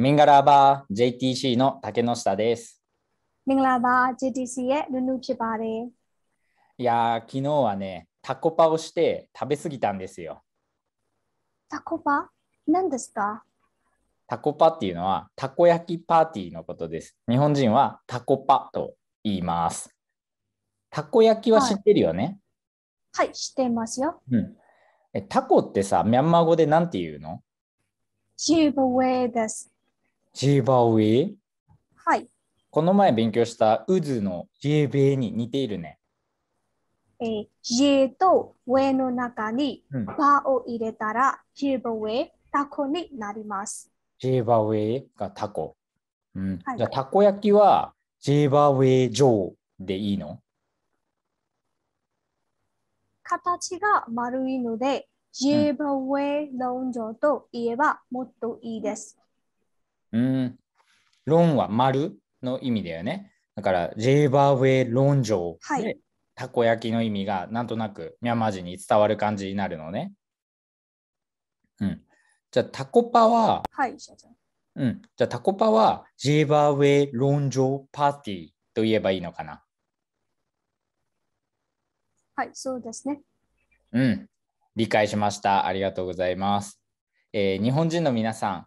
ミンガラバー JTC の竹の下です。ミンガラバー JTC へルヌチバレいや昨日はね、タコパをして食べ過ぎたんですよ。タコパ何ですかタコパっていうのはたこ焼きパーティーのことです。日本人はタコパと言います。たこ焼きは知ってるよね、はい、はい、知ってますよ。うん、えタコってさ、ミャンマー語で何て言うのシューブウェイです。ジーバウェイはい。この前勉強したウズのベイに似ているね。えー、J とウェの中にバを入れたら、ジーバウェイ、タコになります。ジーバウェイがタコ。うん。はい、じゃあ、たこ焼きはジーバウェイジョーでいいの形が丸いので、ジーバウェイロンジョーと言えばもっといいです。うん。論は丸の意味だよね。だから、ジェーバーウェイ論上で、たこ焼きの意味がなんとなくミャンマー人に伝わる感じになるのね。うん。じゃあ、タコパは、はい、うん。じゃあ、タコパは、ジェーバーウェイ論上パーティーと言えばいいのかな。はい、そうですね。うん。理解しました。ありがとうございます。えー、日本人の皆さん、